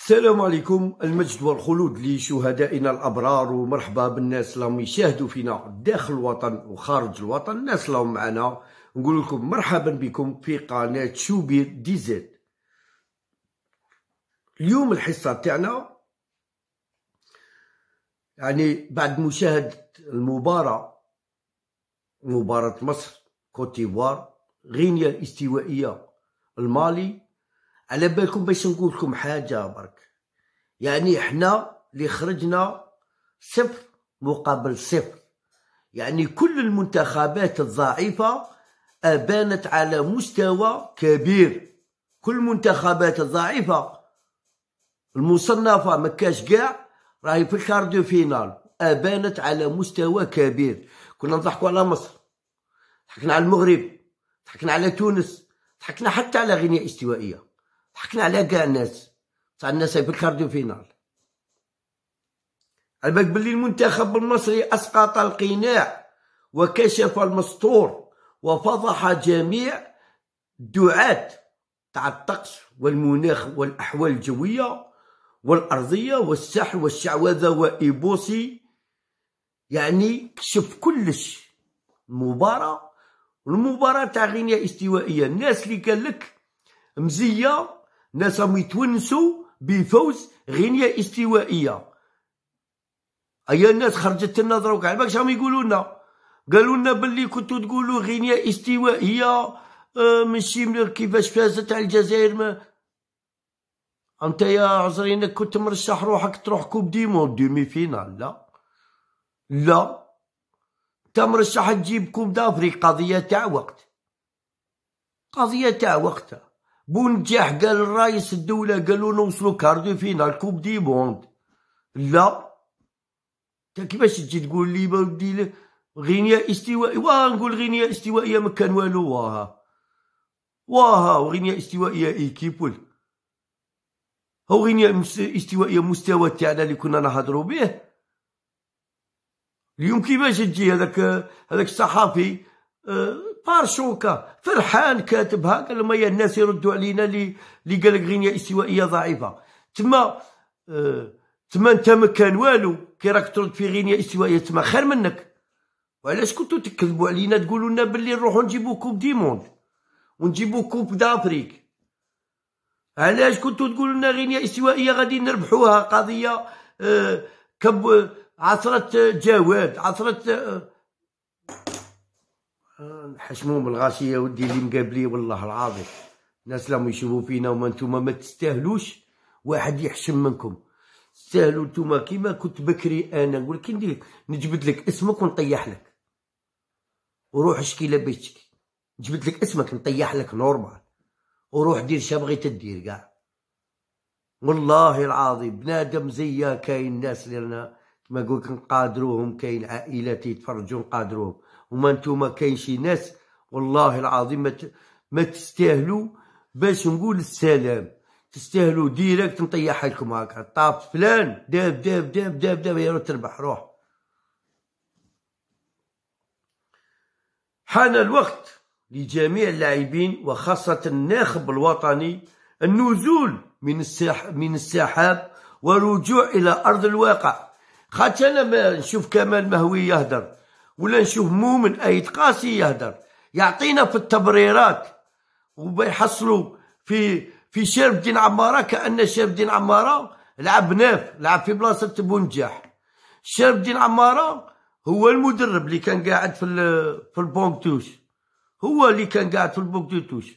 السلام عليكم المجد والخلود لشهدائنا الابرار ومرحبا بالناس اللي يشاهدوا فينا داخل الوطن وخارج الوطن الناس اللي معنا نقول لكم مرحبا بكم في قناه شوبير دي زد اليوم الحصه تاعنا يعني بعد مشاهده المباراه مباراه مصر كوتيفوار غينيا الاستوائيه المالي على بالكم باش نقول لكم حاجه برك يعني احنا اللي خرجنا صفر مقابل صفر يعني كل المنتخبات الضعيفه ابانت على مستوى كبير كل المنتخبات الضعيفه المصنفه ما كاش كاع راهي في الكارديو فينال ابانت على مستوى كبير كنا نضحكوا على مصر ضحكنا على المغرب ضحكنا على تونس ضحكنا حتى على غينيا استوائيه ضحكنا على كاع الناس تاع الناس في الكارديو فينال على بالك بلي المنتخب المصري اسقط القناع وكشف المستور وفضح جميع دعاة تاع الطقس والمناخ والاحوال الجويه والارضيه والسح والشعوذه وايبوسي يعني كشف كلش المباراه والمباراه تاع غينيا استوائيه الناس اللي قال لك مزيه ناس راهم يتونسوا بفوز غينيا استوائيه هيا الناس خرجت لنا دروك على بالكش راهم يقولوا لنا قالوا لنا باللي كنتو تقولوا غينيا استوائيه آه، ماشي كيفاش فازت على الجزائر ما انت يا عزرينك كنت مرشح روحك تروح كوب دي مون دومي فينال لا لا انت مرشح تجيب كوب دافري قضيه تاع وقت قضيه تاع وقت بونجاح قال الرئيس الدولة قالوا نوصلوا كاردو فينال كوب دي موند لا تا كيفاش تجي تقول لي بودي غينيا استوائية واه نقول غينيا استوائية ما كان والو واه واه وغينيا استوائية ايكيبول هو غينيا استوائية مستوى تاعنا اللي كنا نهضرو به اليوم كيفاش تجي هذاك هذاك الصحافي آه، بارشوكا فرحان كاتبها قال لهم يا الناس يردوا علينا لي لي قال لك غينيا استوائيه ضعيفه تما آه تما انت ما كان والو كي راك ترد في غينيا استوائيه تما خير منك وعلاش كنتو تكذبوا علينا تقولوا لنا باللي نروحوا نجيبوا كوب ديموند ونجيبوا كوب دافريك علاش كنتو تقولوا لنا غينيا استوائيه غادي نربحوها قضيه آه كب عثرة جواد عثرة آه، الحشموم الغاشيه ودي اللي مقابليه والله العظيم الناس لهم يشوفوا فينا وما نتوما ما تستاهلوش واحد يحشم منكم تستاهلوا نتوما كيما كنت بكري انا نقول كي ندير نجبد لك اسمك ونطيح لك وروح اشكي لبيتك جبت لك اسمك نطيح لك نورمال وروح دير شا بغيت دير كاع والله العظيم بنادم زيا كاين ناس اللي رانا كيما نقولك نقادروهم كاين عائلات يتفرجوا نقادروهم وما نتوما كاين شي ناس والله العظيم ما تستاهلوا باش نقول السلام تستاهلوا ديريكت نطيح لكم هكا طاب فلان داب داب داب داب داب يا تربح روح حان الوقت لجميع اللاعبين وخاصة الناخب الوطني النزول من الساح من السحاب والرجوع إلى أرض الواقع خاطش أنا ما نشوف كمال مهوي يهدر ولا نشوف مؤمن اي قاسي يهدر يعطينا في التبريرات وبيحصلوا في في شرب الدين عماره كان شرب الدين عماره لعب ناف لعب في بلاصه بونجاح شرب الدين عماره هو المدرب اللي كان قاعد في في البونكتوش هو اللي كان قاعد في البونكتوش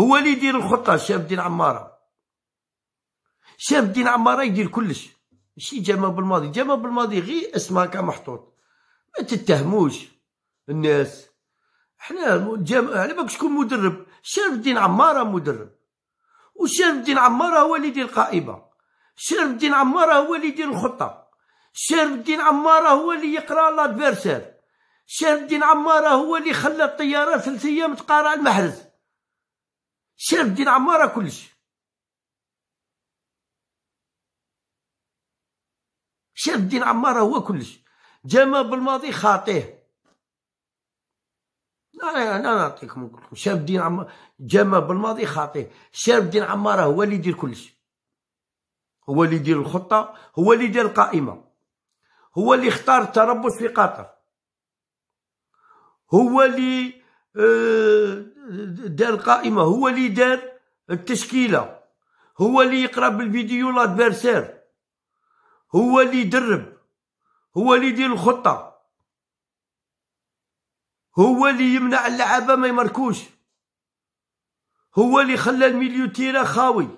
هو اللي يدير الخطه شاب الدين عماره شاب الدين عماره يدير كلش ماشي جمال بالماضي جمال بالماضي غير اسمها كان محطوط ما تتهموش الناس احنا الجم... على بالك شكون مدرب شرف الدين عماره مدرب وشرف الدين عماره هو اللي يدير القائمه شرف الدين عماره هو اللي يدير الخطه شرف الدين عماره هو اللي يقرا لادفيرسير شرف الدين عماره هو اللي خلى الطياره ثلاث ايام تقارع المحرز شرف الدين عماره كلش شرف الدين عماره هو كلش جمع بالماضي خاطيه انا انا نعطيكم نقولكم شرف الدين عمار جمع بالماضي خاطيه شرف الدين عمار هو اللي يدير كلشي هو اللي يدير الخطه هو اللي يدير القائمه هو اللي اختار التربص في قطر هو اللي آه، دار القائمه هو اللي دار التشكيله هو اللي يقرا بالفيديو لادفيرسير هو اللي يدرب هو اللي يدير الخطه هو اللي يمنع اللعابه ما يمركوش هو اللي خلى الميليو تيرا خاوي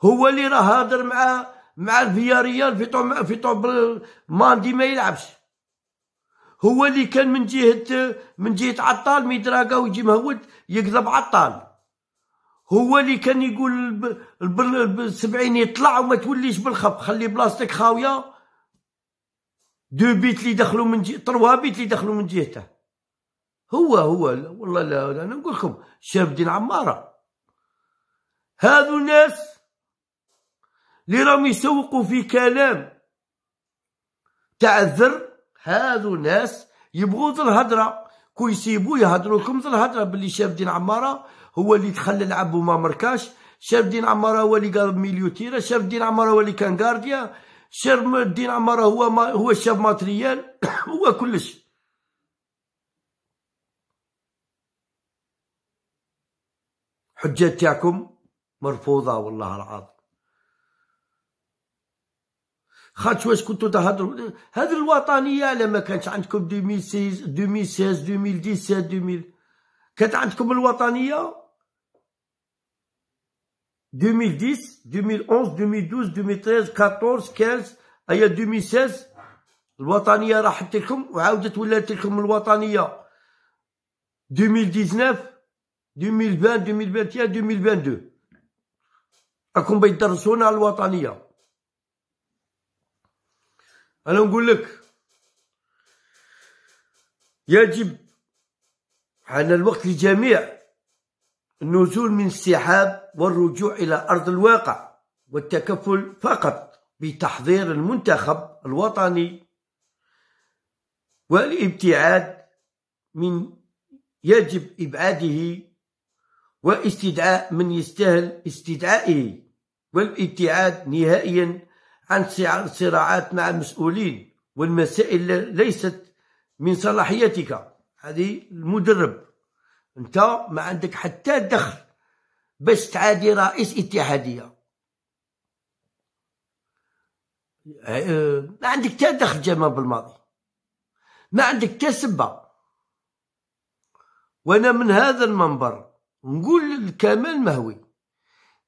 هو اللي راه هادر مع مع الفياريال في طوب في طوب ماندي ما يلعبش هو اللي كان من جهه من جهه عطال ميدراكا ويجي مهود يقلب عطال هو اللي كان يقول السبعين يطلع وما توليش بالخف خلي بلاصتك خاويه دو بيت اللي دخلوا من جهه تروا بيت اللي دخلوا من جهته هو هو لا والله لا, انا نقول لكم شاب الدين عماره هذو الناس اللي راهم يسوقوا في كلام تاع الذر هذو ناس يبغوا ذا الهضره كو يسيبوا يهضروا لكم ذا الهضره باللي شاب الدين عماره هو اللي دخل لعب وما مركاش شاب الدين عماره هو اللي قال ميليو تيرا شاب الدين عماره هو اللي كان كارديا شرم الدين عماره هو ما هو الشاب ماتريال هو كلش حجة تاعكم مرفوضة والله العظيم خاطش واش كنتو تهضروا هذه الوطنيه على ما كانتش عندكم 2016 دوميل 2017 دوميل كانت عندكم الوطنيه 2010, 2011, 2012, 2013, 14, 15 ايا 2016 الوطنيه راحت لكم وعاودت ولات لكم الوطنيه 2019 2020 2021 2022 راكم بيدرسونا الوطنيه انا نقول لك يجب على الوقت لجميع النزول من السحاب والرجوع إلى أرض الواقع والتكفل فقط بتحضير المنتخب الوطني والابتعاد من يجب إبعاده واستدعاء من يستاهل استدعائه والابتعاد نهائيا عن صراعات مع المسؤولين والمسائل ليست من صلاحيتك هذه المدرب انت ما عندك حتى دخل باش تعادي رئيس اتحاديه آه، ما عندك حتى دخل جمال بالماضي ما عندك حتى سبه وانا من هذا المنبر نقول لكمال مهوي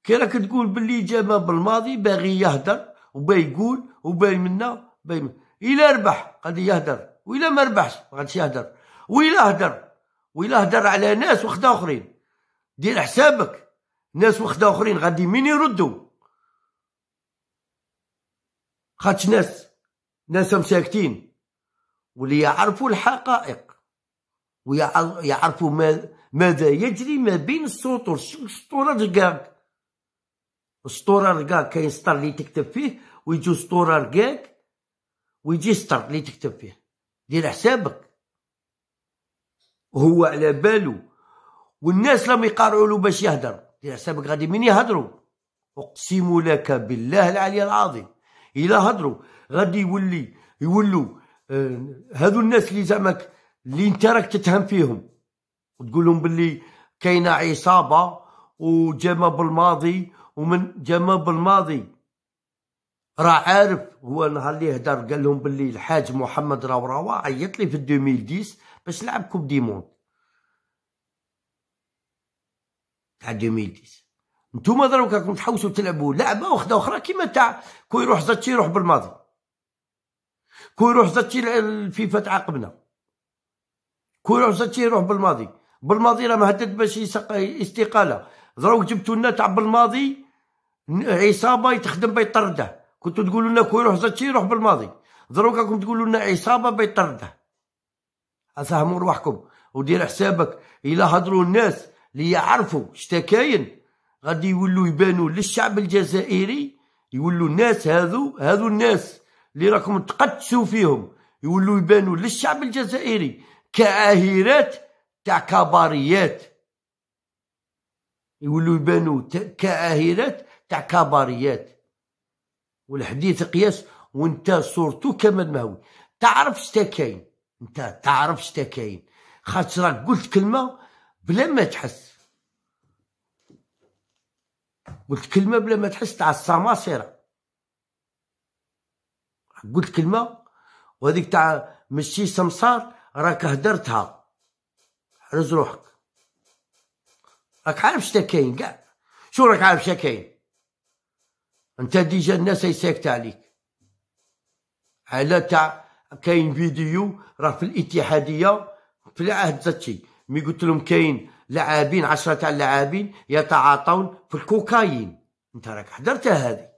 كي راك تقول باللي جمال بالماضي باغي يهدر وبا يقول منا باي الى الا ربح غادي يهدر والى ما ربحش ما غاديش يهدر والى هدر وإلا هدر على ناس وخدا اخرين دير حسابك ناس وخدا اخرين غادي مين يردوا خاطش ناس ناس مساكتين واللي يعرفوا الحقائق ويعرفوا ماذا يجري ما بين السطور السطوره رقاق السطوره رقاق كاين سطر اللي تكتب فيه ويجي سطور رقاق ويجي سطر اللي تكتب فيه دير حسابك وهو على بالو والناس لم يقارعوا له باش يهدر دير حسابك غادي من يهدروا اقسم لك بالله العلي العظيم الى هدروا غادي يولي يولوا آه هذو الناس اللي زعماك اللي انت راك تتهم فيهم وتقول لهم باللي كاينه عصابه وجما بالماضي ومن جما بالماضي راه عارف هو نهار اللي هدر قال لهم باللي الحاج محمد راو روا عيط لي في 2010 باش لعب كوب دي موند تاع 2010 نتوما دروك راكم تحوسوا تلعبوا لعبه وحده اخرى كيما تاع كون يروح زاتشي يروح بالماضي كون يروح زاتشي الفيفا تعاقبنا كون يروح زاتشي يروح بالماضي بالماضي راه مهدد باش يسق استقاله دروك جبتوا لنا تاع بالماضي عصابه يتخدم بيطرده كنتو تقولوا لنا كون يروح زاتشي يروح بالماضي دروك راكم تقولوا لنا عصابه بيطرده أسهموا روحكم ودير حسابك الى هضروا الناس اللي يعرفوا شتا كاين غادي يولوا يبانوا للشعب الجزائري يولوا الناس هذو هذو الناس اللي راكم تقدسوا فيهم يولوا يبانوا للشعب الجزائري كعاهرات تاع كباريات يولوا يبانوا كعاهرات تاع كباريات والحديث قياس وانت صورتو كمال مهوي تعرف شتا كاين انت تعرف شتا كاين خاطر راك قلت كلمه بلا ما تحس قلت كلمه بلا ما تحس تاع الصماصيره قلت كلمه وهذيك تاع مشي سمسار راك هدرتها حرز روحك راك عارف شتا كاين كاع شو راك عارف شتا كاين انت ديجا الناس ساكته عليك على تاع كاين فيديو راه في الاتحاديه في العهد ذاتي مي قلت لهم كاين لاعبين عشرة تاع اللاعبين يتعاطون في الكوكايين انت راك حضرتها هذه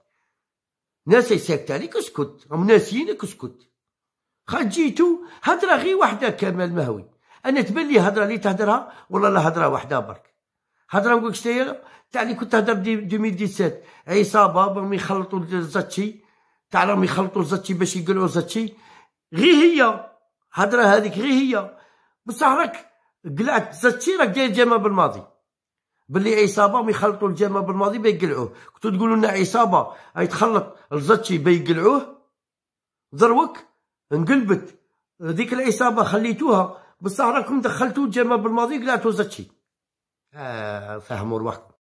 ناس يسكت عليك اسكت هم ناسيينك اسكت خرجيتو هضره غير وحده كمال مهوي انا تبان لي هضره اللي تهضرها والله لا هضره وحده برك هضره نقولك لك هي تاع اللي كنت تهضر 2017 عصابه راهم يخلطوا زاتشي تاع راهم يخلطوا زاتشي باش يقلعوا زاتشي غي هي الهضره هذيك غي هي بصح راك قلعت بزاتشي راك داير جامع بالماضي بلي عصابه ويخلطوا الجامع بالماضي بيقلعوه كنتو تقولوا لنا عصابه تخلط لزاتشي بيقلعوه ضروك انقلبت ذيك العصابه خليتوها بصح راكم دخلتوا الجامع بالماضي قلعتوا زاتشي آه فهموا رواحكم